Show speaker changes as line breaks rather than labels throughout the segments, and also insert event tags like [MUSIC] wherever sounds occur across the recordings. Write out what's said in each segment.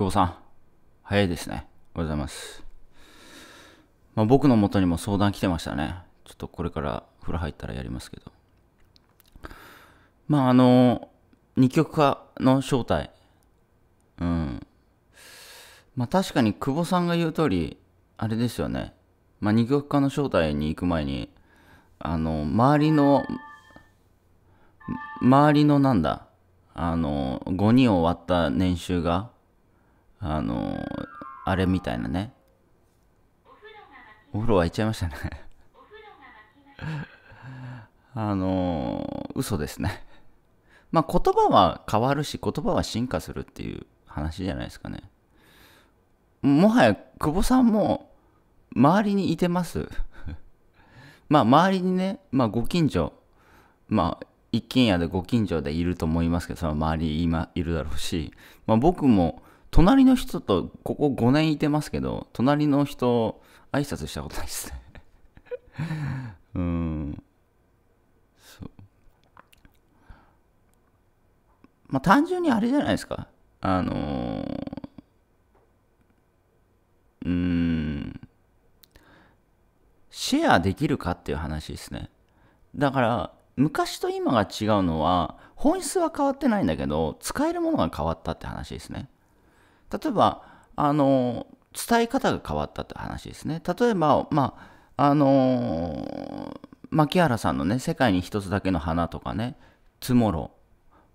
久保さん、早いですね。おはようございます。まあ、僕の元にも相談来てましたね。ちょっとこれから風呂入ったらやりますけど。まあ、あの、二極化の正体。うん。まあ、確かに久保さんが言う通り、あれですよね。まあ、二極化の正体に行く前に、あの、周りの、周りのなんだ、あの、5人を割った年収が、あのー、あれみたいなね。お風呂沸いちゃいましたね [LAUGHS] あのー、嘘ですねまあ言葉は変わるし、言葉は進化するっていう話じゃないですかね。もはや久保さんも周りにいてます [LAUGHS] まあ周りにね、まあご近所、まあ一軒家でご近所でいると思いますけど、その周りにいるだろうし、まあ僕も隣の人とここ5年いてますけど隣の人挨拶したことないですね [LAUGHS] うんそうまあ単純にあれじゃないですかあのー、うんシェアできるかっていう話ですねだから昔と今が違うのは本質は変わってないんだけど使えるものが変わったって話ですね例えばあの伝え方が変わったって話ですね例えばまああの牧原さんのね「世界に一つだけの花」とかね「つもろ」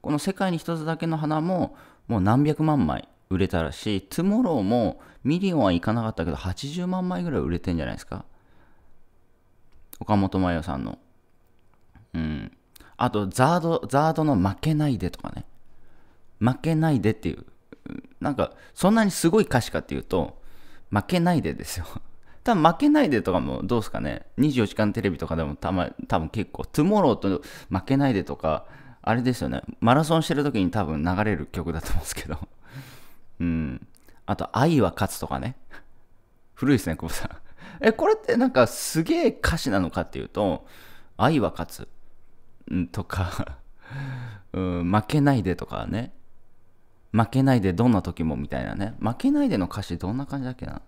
この「世界に一つだけの花も」もう何百万枚売れたらしい「つもろ」もミリオンはいかなかったけど80万枚ぐらい売れてんじゃないですか岡本真代さんのうんあとザードザードの「負けないで」とかね「負けないで」っていうなんか、そんなにすごい歌詞かっていうと、負けないでですよ。[LAUGHS] 多分負けないでとかもどうですかね。24時間テレビとかでもたま、多分結構、トゥモローと負けないでとか、あれですよね。マラソンしてる時に多分流れる曲だと思うんですけど。[LAUGHS] うん。あと、愛は勝つとかね。[LAUGHS] 古いですね、久保さん。え、これってなんかすげえ歌詞なのかっていうと、愛は勝つ。うん、とかうん、負けないでとかね。負けないでどんな時もみたいなね。負けないでの歌詞どんな感じだっけな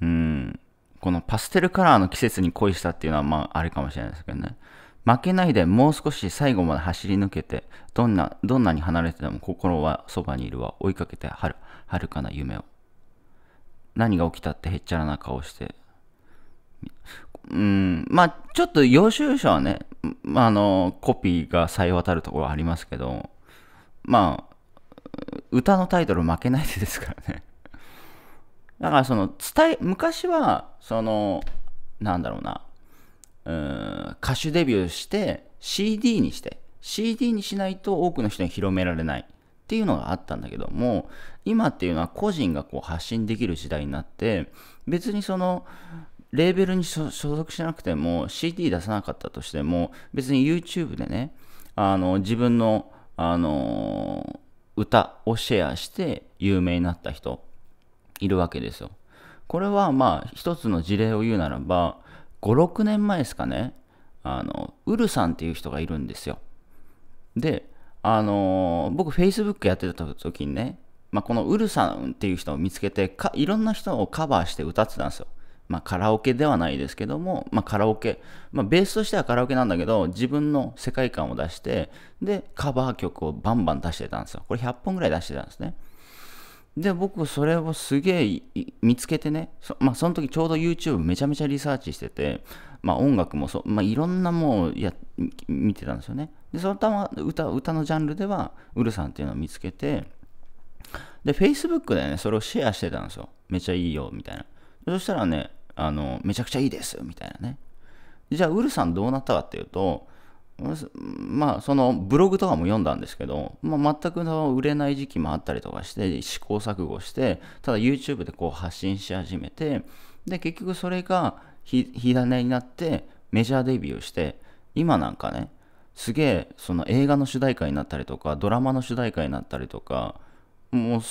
うん。このパステルカラーの季節に恋したっていうのはまああれかもしれないですけどね。負けないでもう少し最後まで走り抜けて、どんな、どんなに離れてても心はそばにいるわ。追いかけてはる、はるかな夢を。何が起きたってへっちゃらな顔して。うん、まあちょっと要所要所はね、まあ、あの、コピーがさえ渡るところはありますけど、まあ、歌のタイトル負けないでですからね。だからその伝え、昔は、その、なんだろうな、うん、歌手デビューして CD にして、CD にしないと多くの人に広められないっていうのがあったんだけども、今っていうのは個人がこう発信できる時代になって、別にその、レーベルに所属しなくても CD 出さなかったとしても別に YouTube でねあの自分の、あの歌をシェアして有名になった人いるわけですよ。これはまあ一つの事例を言うならば56年前ですかねあのウルさんっていう人がいるんですよ。であの僕 Facebook やってた時にね、まあ、このウルさんっていう人を見つけていろんな人をカバーして歌ってたんですよ。まあ、カラオケではないですけども、まあ、カラオケ、まあ、ベースとしてはカラオケなんだけど自分の世界観を出してでカバー曲をバンバン出してたんですよこれ100本ぐらい出してたんですねで僕それをすげえ見つけてねそ,、まあ、その時ちょうど YouTube めちゃめちゃリサーチしてて、まあ、音楽もそ、まあ、いろんなもうや見てたんですよねでそのたま歌歌のジャンルではウルさんっていうのを見つけてで Facebook でねそれをシェアしてたんですよめちゃいいよみたいなそしたらねあの、めちゃくちゃいいです、みたいなね。じゃあ、ウルさんどうなったかっていうと、まあ、そのブログとかも読んだんですけど、まあ、全く売れない時期もあったりとかして試行錯誤してただ YouTube でこう発信し始めてで結局それが火種になってメジャーデビューして今なんかねすげえその映画の主題歌になったりとかドラマの主題歌になったりとかもう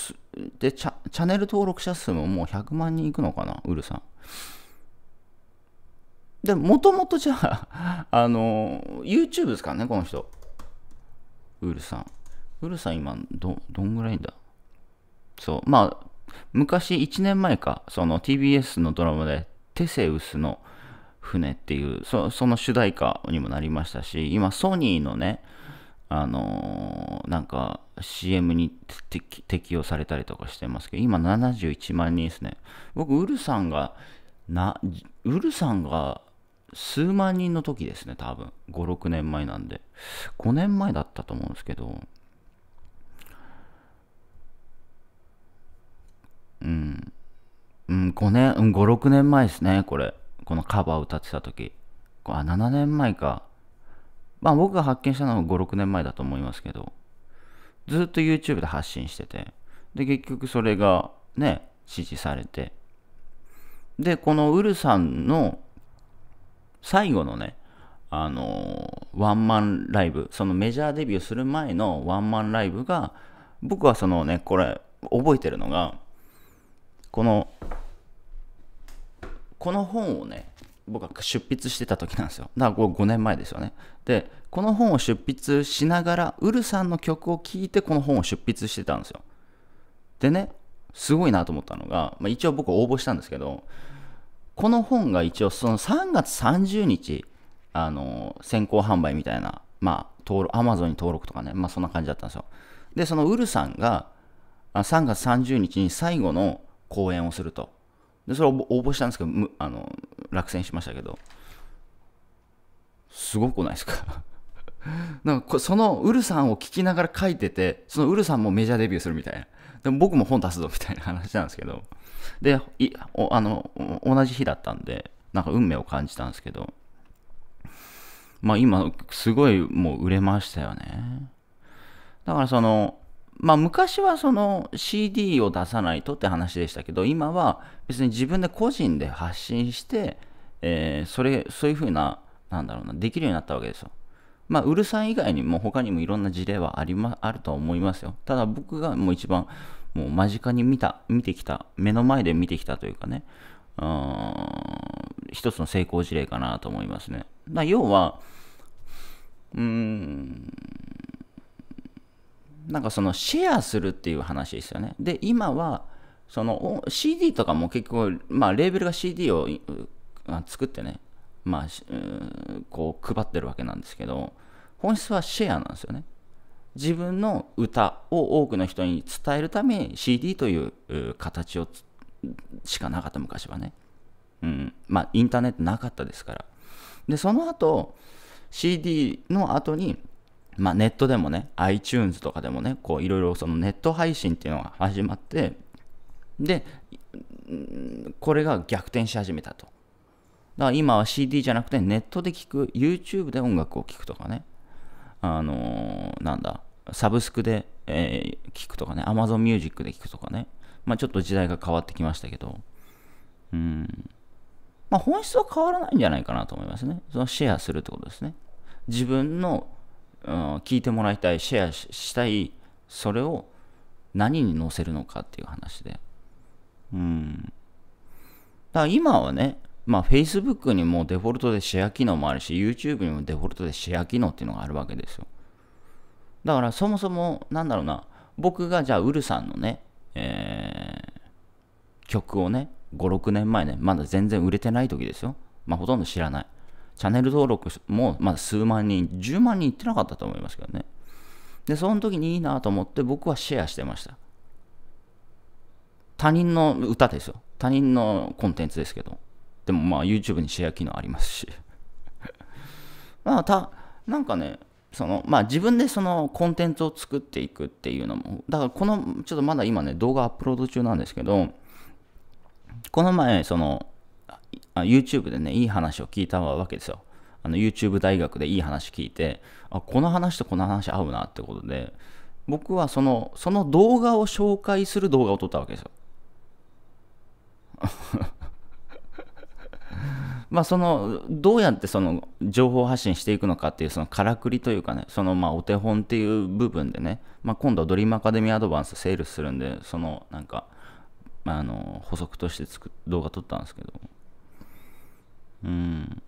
でチャ、チャンネル登録者数ももう100万人いくのかな、ウルさん。で、もともとじゃあ、[LAUGHS] あの、YouTube ですからね、この人。ウルさん。ウルさん今、ど、どんぐらいだそう。まあ、昔、1年前か、その TBS のドラマで、テセウスの船っていう、そその主題歌にもなりましたし、今、ソニーのね、あのなんか CM に適用されたりとかしてますけど、今71万人ですね。僕、ウルさんが、な、ウルさんが数万人の時ですね、多分。5、6年前なんで。5年前だったと思うんですけど。うん。うん、5年、うん、5、6年前ですね、これ。このカバー歌ってた時。あ、7年前か。まあ僕が発見したのは5、6年前だと思いますけど、ずっと YouTube で発信してて、で、結局それがね、支持されて、で、このウルさんの最後のね、あのー、ワンマンライブ、そのメジャーデビューする前のワンマンライブが、僕はそのね、これ、覚えてるのが、この、この本をね、僕は出筆してた時なんですよ。だからこ5年前ですよね。で、この本を出筆しながら、ウルさんの曲を聴いてこの本を出筆してたんですよ。でね、すごいなと思ったのが、まあ、一応僕応募したんですけど、この本が一応その3月30日、あの、先行販売みたいな、まあ、登録、アマゾンに登録とかね、まあそんな感じだったんですよ。で、そのウルさんが3月30日に最後の公演をすると。でそれを応募したんですけどむあの落選しましたけどすごくないですか [LAUGHS] なんかそのウルさんを聞きながら書いててそのウルさんもメジャーデビューするみたいなでも僕も本出すぞみたいな話なんですけどであの同じ日だったんでなんか運命を感じたんですけどまあ今すごいもう売れましたよねだからそのまあ、昔はその CD を出さないとって話でしたけど今は別に自分で個人で発信して、えー、それそういうふうななんだろうなできるようになったわけですよ。まあ、うるさん以外にも他にもいろんな事例はあり、ま、あると思いますよ。ただ僕がもう一番もう間近に見た、見てきた、目の前で見てきたというかね、うん一つの成功事例かなと思いますね。要は、うーん、なんかそのシェアするっていう話ですよね。で、今は、その CD とかも結構、まあ、レーベルが CD を作ってね、まあ、こう配ってるわけなんですけど、本質はシェアなんですよね。自分の歌を多くの人に伝えるために CD という形をしかなかった昔はね。うん。まあ、インターネットなかったですから。で、その後、CD の後に、まあ、ネットでもね、iTunes とかでもね、こういろいろそのネット配信っていうのが始まって、で、これが逆転し始めたと。だから今は CD じゃなくてネットで聴く、YouTube で音楽を聴くとかね、あのー、なんだ、サブスクで、えー、聴くとかね、Amazon Music で聴くとかね、まあちょっと時代が変わってきましたけど、うん。まあ本質は変わらないんじゃないかなと思いますね。そのシェアするってことですね。自分のうん、聞いてもらいたいシェアしたいそれを何に載せるのかっていう話でうんだから今はねまあ Facebook にもデフォルトでシェア機能もあるし YouTube にもデフォルトでシェア機能っていうのがあるわけですよだからそもそもなんだろうな僕がじゃあウルさんのね、えー、曲をね56年前ねまだ全然売れてない時ですよまあほとんど知らないチャンネル登録もまだ数万人、10万人いってなかったと思いますけどね。で、その時にいいなと思って僕はシェアしてました。他人の歌ですよ。他人のコンテンツですけど。でもまあ YouTube にシェア機能ありますし。[LAUGHS] まあた、なんかね、そのまあ、自分でそのコンテンツを作っていくっていうのも、だからこの、ちょっとまだ今ね、動画アップロード中なんですけど、この前、その、あ YouTube でね、いい話を聞いたわけですよ。あの YouTube 大学でいい話聞いて、あ、この話とこの話合うなってことで、僕はその、その動画を紹介する動画を撮ったわけですよ。[LAUGHS] まあそのどうやってその情報発信していくのかっていうそのからくりというかねそのまあお手本っていう部分でね、まあ、今度はドリームアカデミーアドバンスセールスするんでそのなんかあの補足として作動画撮ったんですけどうん。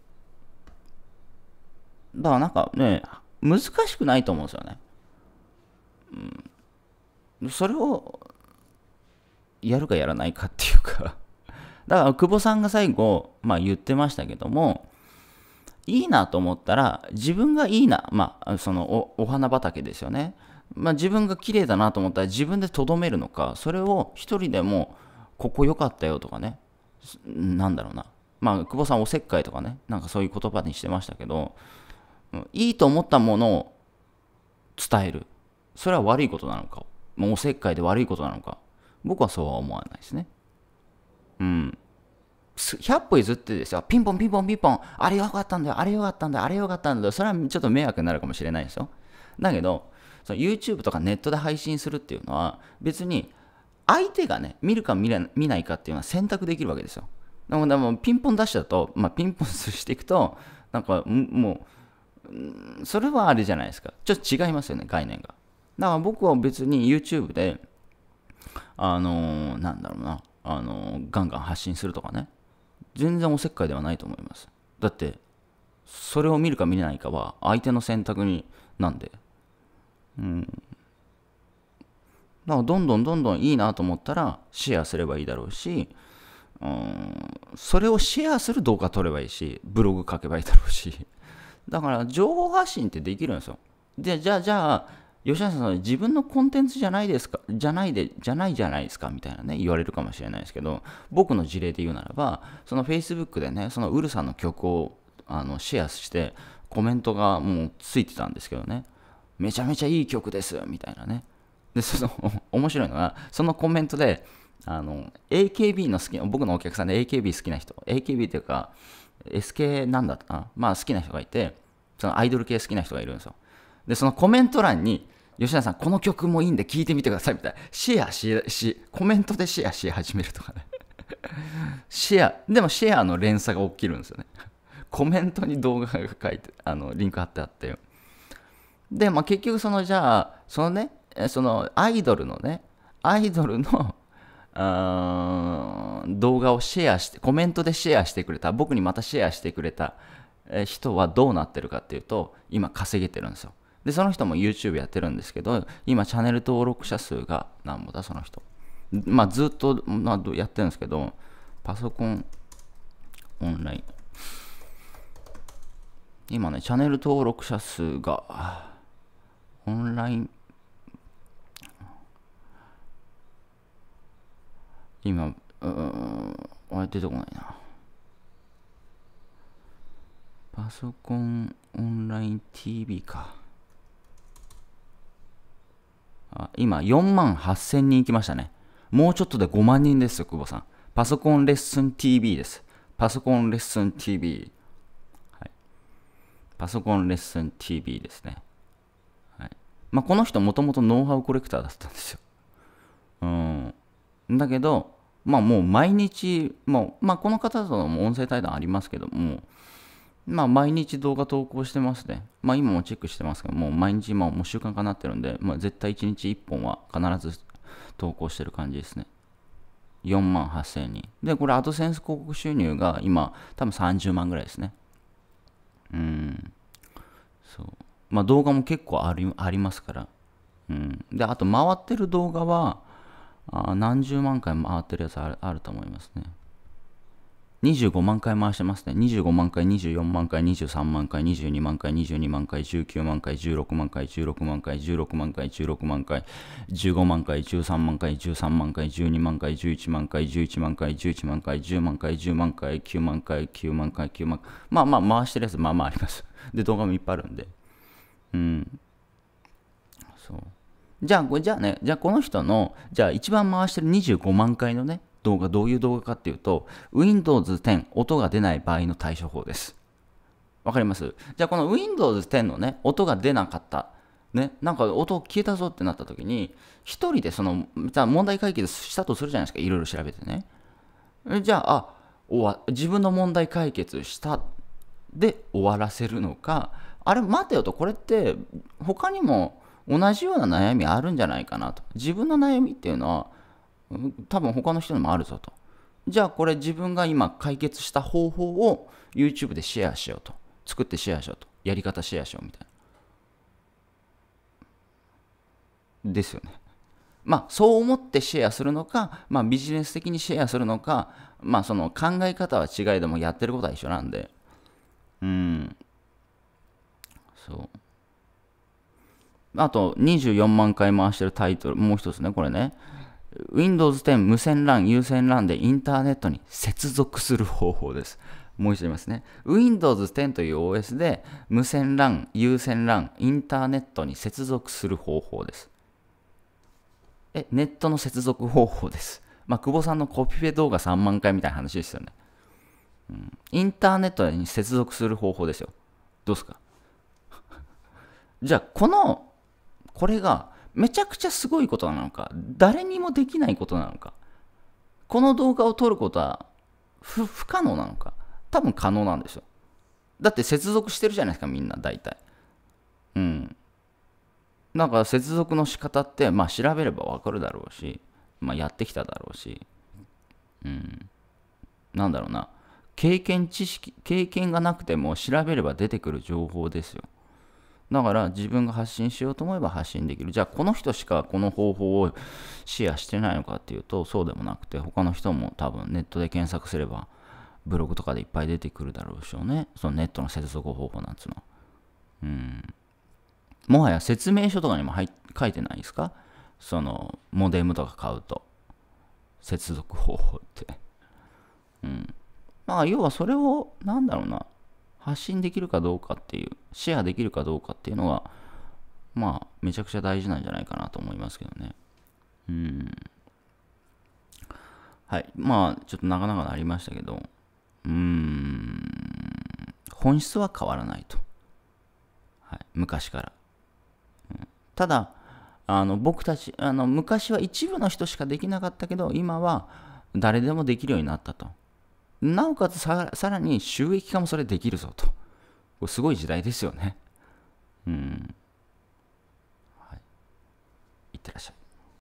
だからなんかね、難しくないと思うんですよね。うん。それを、やるかやらないかっていうかだから久保さんが最後、まあ言ってましたけども、いいなと思ったら、自分がいいな、まあ、そのおお花畑ですよね。まあ、自分が綺麗だなと思ったら自分でとどめるのか、それを一人でも、ここ良かったよとかね、なんだろうな、まあ、久保さんおせっかいとかね、なんかそういう言葉にしてましたけど、いいと思ったものを伝える。それは悪いことなのか。もうおせっかいで悪いことなのか。僕はそうは思わないですね。うん。100歩譲ってですよ。ピンポンピンポンピンポン。あれよかったんだよ。あれよかったんだよ。あれよかったんだよ。それはちょっと迷惑になるかもしれないですよ。だけど、YouTube とかネットで配信するっていうのは別に相手がね、見るか見ないかっていうのは選択できるわけですよ。でもでもピンポン出しだと、まあ、ピンポンしていくとなんかもうそれはあれじゃないですかちょっと違いますよね概念がだから僕は別に YouTube であのー、なんだろうなあのー、ガンガン発信するとかね全然おせっかいではないと思いますだってそれを見るか見れないかは相手の選択になんでうんだからどんどんどんどんいいなと思ったらシェアすればいいだろうしうん、それをシェアする動画撮ればいいし、ブログ書けばいいだろうし。[LAUGHS] だから情報発信ってできるんですよ。で、じゃあ、じゃあ、吉田さん、自分のコンテンツじゃないですか、じゃないで、じゃないじゃないですか、みたいなね、言われるかもしれないですけど、僕の事例で言うならば、その Facebook でね、そのウルさんの曲をあのシェアして、コメントがもうついてたんですけどね、めちゃめちゃいい曲です、みたいなね。で、その、面白いのが、そのコメントで、あの、AKB の好き、僕のお客さんで AKB 好きな人、AKB っていうか、SK なんだったかなまあ好きな人がいて、そのアイドル系好きな人がいるんですよ。で、そのコメント欄に、吉田さん、この曲もいいんで聴いてみてくださいみたいな。シェアし、し、コメントでシェアし始めるとかね。[LAUGHS] シェア、でもシェアの連鎖が起きるんですよね。[LAUGHS] コメントに動画が書いて、あの、リンク貼ってあって。で、まあ結局その、じゃあ、そのね、そのアイドルのね、アイドルのあ動画をシェアして、コメントでシェアしてくれた、僕にまたシェアしてくれた人はどうなってるかっていうと、今稼げてるんですよ。で、その人も YouTube やってるんですけど、今チャンネル登録者数が何ぼだ、その人。まあずっと、まあ、やってるんですけど、パソコン、オンライン。今ね、チャンネル登録者数が、オンライン今、うん、あれ出てこないな。パソコンオンライン TV か。あ今、4万8000人行きましたね。もうちょっとで5万人ですよ、久保さん。パソコンレッスン TV です。パソコンレッスン TV。はい、パソコンレッスン TV ですね。はいまあ、この人、もともとノウハウコレクターだったんですよ。うん。だけど、まあもう毎日、もうまあこの方との音声対談ありますけども、まあ毎日動画投稿してますね。まあ今もチェックしてますけど、もう毎日今もう習慣化なってるんで、まあ絶対1日1本は必ず投稿してる感じですね。4万8000人。で、これアドセンス広告収入が今多分30万ぐらいですね。うん。そう。まあ動画も結構ありありますから。うん。で、あと回ってる動画は、あ何十万回も回ってるやつあるあると思いますね。25万回回してますね。25万回、24万回、23万回、22万回、22万回、19万回、16万回、16万回、16万回、16万回、15万回、13万回、13万回、12万回、11万回、11万回、11万回、10万回、10万回、9万回、9万回、9万回。まあまあ、回してるやつ、まあまああります。で、動画もいっぱいあるんで。うん。そう。じゃあ、じゃあね、じゃあこの人の、じゃあ一番回してる25万回のね、動画、どういう動画かっていうと、Windows 10、音が出ない場合の対処法です。わかりますじゃあこの Windows 10のね、音が出なかった。ね、なんか音消えたぞってなった時に、一人でその、じゃあ問題解決したとするじゃないですか、いろいろ調べてね。じゃあ、あ終わ自分の問題解決したで終わらせるのか、あれ待てよと、これって他にも同じような悩みあるんじゃないかなと。自分の悩みっていうのは、多分他の人にもあるぞと。じゃあこれ自分が今解決した方法を YouTube でシェアしようと。作ってシェアしようと。やり方シェアしようみたいな。ですよね。まあそう思ってシェアするのか、まあビジネス的にシェアするのか、まあその考え方は違いでもやってることは一緒なんで。うん。そう。あと24万回回してるタイトル、もう一つね、これね。Windows 10無線 LAN、有線 LAN でインターネットに接続する方法です。もう一度言いますね。Windows 10という OS で無線 LAN、有線 LAN、インターネットに接続する方法です。え、ネットの接続方法です。まあ、久保さんのコピペ動画3万回みたいな話ですよね。うん、インターネットに接続する方法ですよ。どうすか [LAUGHS] じゃあ、このこれがめちゃくちゃすごいことなのか誰にもできないことなのかこの動画を撮ることは不可能なのか多分可能なんですよだって接続してるじゃないですかみんな大体うんだから接続の仕方ってまあ調べればわかるだろうしまあやってきただろうしうんなんだろうな経験知識経験がなくても調べれば出てくる情報ですよだから自分が発信しようと思えば発信できる。じゃあこの人しかこの方法をシェアしてないのかっていうとそうでもなくて他の人も多分ネットで検索すればブログとかでいっぱい出てくるだろうしょうね。そのネットの接続方法なんつうの。うん。もはや説明書とかにも入書いてないですかそのモデムとか買うと。接続方法って。うん。まあ要はそれを、なんだろうな。発信できるかどうかっていう、シェアできるかどうかっていうのが、まあ、めちゃくちゃ大事なんじゃないかなと思いますけどね。うん。はい。まあ、ちょっと長々なりましたけど、うーん、本質は変わらないと。はい、昔から。うん、ただ、あの僕たちあの昔は一部の人しかできなかったけど今は誰でもできるようになったとなおかつさらに収益化もそれできるぞと。これすごい時代ですよね。うん。はい。いってらっしゃい。